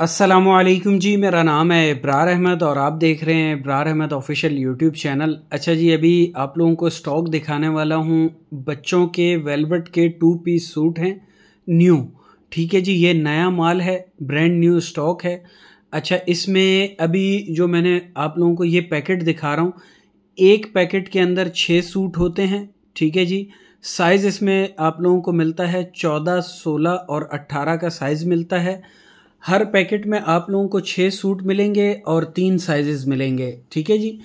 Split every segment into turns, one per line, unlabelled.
असलम जी मेरा नाम है इब्रार अहमद और आप देख रहे हैं Ibrar Ahmed official YouTube channel अच्छा जी अभी आप लोगों को स्टॉक दिखाने वाला हूँ बच्चों के वेलवेट के टू पीस सूट हैं न्यू ठीक है जी ये नया माल है ब्रांड न्यू स्टॉक है अच्छा इसमें अभी जो मैंने आप लोगों को ये पैकेट दिखा रहा हूँ एक पैकेट के अंदर छः सूट होते हैं ठीक है जी साइज़ इसमें आप लोगों को मिलता है चौदह सोलह और अट्ठारह का साइज़ मिलता है हर पैकेट में आप लोगों को छः सूट मिलेंगे और तीन साइजेस मिलेंगे ठीक है जी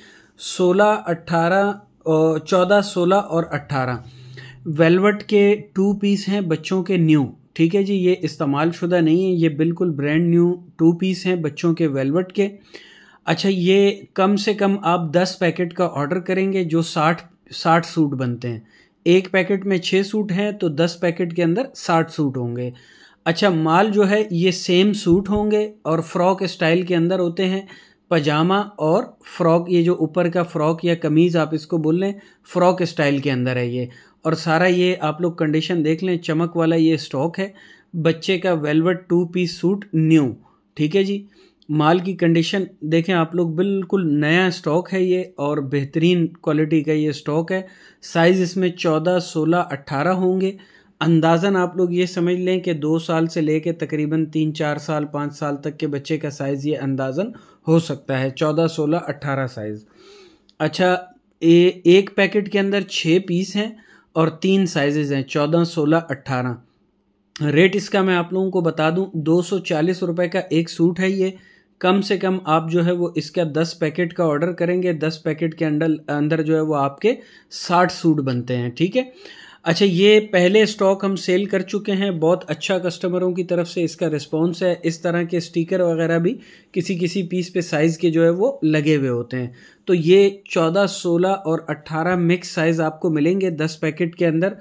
सोलह अट्ठारह चौदह सोलह और अट्ठारह वेलवेट के टू पीस हैं बच्चों के न्यू ठीक है जी ये इस्तेमाल शुदा नहीं है ये बिल्कुल ब्रांड न्यू टू पीस हैं बच्चों के वेलवेट के अच्छा ये कम से कम आप दस पैकेट का ऑर्डर करेंगे जो साठ साठ सूट बनते हैं एक पैकेट में छः सूट हैं तो दस पैकेट के अंदर साठ सूट होंगे अच्छा माल जो है ये सेम सूट होंगे और फ्रॉक स्टाइल के अंदर होते हैं पजामा और फ्रॉक ये जो ऊपर का फ्रॉक या कमीज़ आप इसको बोल लें फ्रॉक स्टाइल के अंदर है ये और सारा ये आप लोग कंडीशन देख लें चमक वाला ये स्टॉक है बच्चे का velvet two piece suit new ठीक है जी माल की कंडीशन देखें आप लोग बिल्कुल नया स्टॉक है ये और बेहतरीन क्वालिटी का ये स्टॉक है साइज़ इसमें चौदह सोलह अट्ठारह होंगे अंदाज़न आप लोग ये समझ लें कि दो साल से लेके तकरीबन तीन चार साल पाँच साल तक के बच्चे का साइज़ ये अंदाज़न हो सकता है चौदह सोलह अट्ठारह साइज़ अच्छा ए, एक पैकेट के अंदर छः पीस हैं और तीन साइजेज़ हैं चौदह सोलह अट्ठारह रेट इसका मैं आप लोगों को बता दूं दो सौ चालीस रुपये का एक सूट है ये कम से कम आप जो है वो इसका दस पैकेट का ऑर्डर करेंगे दस पैकेट के अंडर अंदर जो है वो आपके साठ सूट बनते हैं ठीक है अच्छा ये पहले स्टॉक हम सेल कर चुके हैं बहुत अच्छा कस्टमरों की तरफ से इसका रिस्पॉन्स है इस तरह के स्टिकर वगैरह भी किसी किसी पीस पे साइज़ के जो है वो लगे हुए होते हैं तो ये 14, 16 और 18 मिक्स साइज़ आपको मिलेंगे 10 पैकेट के अंदर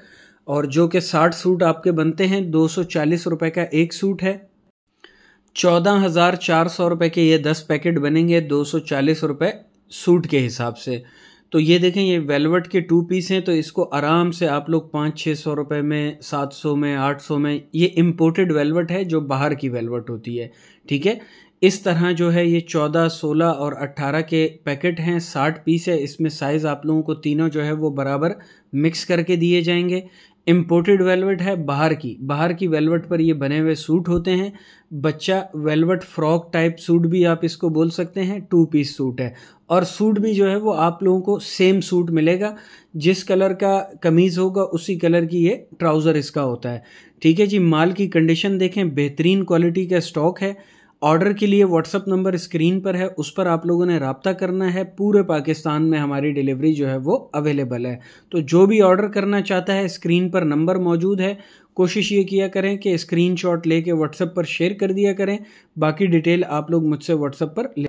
और जो कि 60 सूट आपके बनते हैं दो सौ रुपये का एक सूट है चौदह हज़ार चार सौ रुपये के ये दस पैकेट बनेंगे दो सौ चालीस रुपये सूट के हिसाब से तो ये देखें ये वेलवेट के टू पीस हैं तो इसको आराम से आप लोग पाँच छः सौ रुपये में सात सौ में आठ सौ में ये इम्पोर्टेड वेलवेट है जो बाहर की वेलवेट होती है ठीक है इस तरह जो है ये चौदह सोलह और अट्ठारह के पैकेट हैं साठ पीस है इसमें साइज़ आप लोगों को तीनों जो है वो बराबर मिक्स करके दिए जाएंगे इम्पोर्टेड वेलवेट है बाहर की बाहर की वेलवेट पर ये बने हुए सूट होते हैं बच्चा वेलवेट फ्रॉक टाइप सूट भी आप इसको बोल सकते हैं टू पीस सूट है और सूट भी जो है वो आप लोगों को सेम सूट मिलेगा जिस कलर का कमीज़ होगा उसी कलर की ये ट्राउज़र इसका होता है ठीक है जी माल की कंडीशन देखें बेहतरीन क्वालिटी का स्टॉक है ऑर्डर के लिए व्हाट्सअप नंबर स्क्रीन पर है उस पर आप लोगों ने रबता करना है पूरे पाकिस्तान में हमारी डिलीवरी जो है वो अवेलेबल है तो जो भी ऑर्डर करना चाहता है स्क्रीन पर नंबर मौजूद है कोशिश ये किया करें कि स्क्रीन शॉट लेके व्हाट्सएप पर शेयर कर दिया करें बाकी डिटेल आप लोग मुझसे व्हाट्सएप पर ले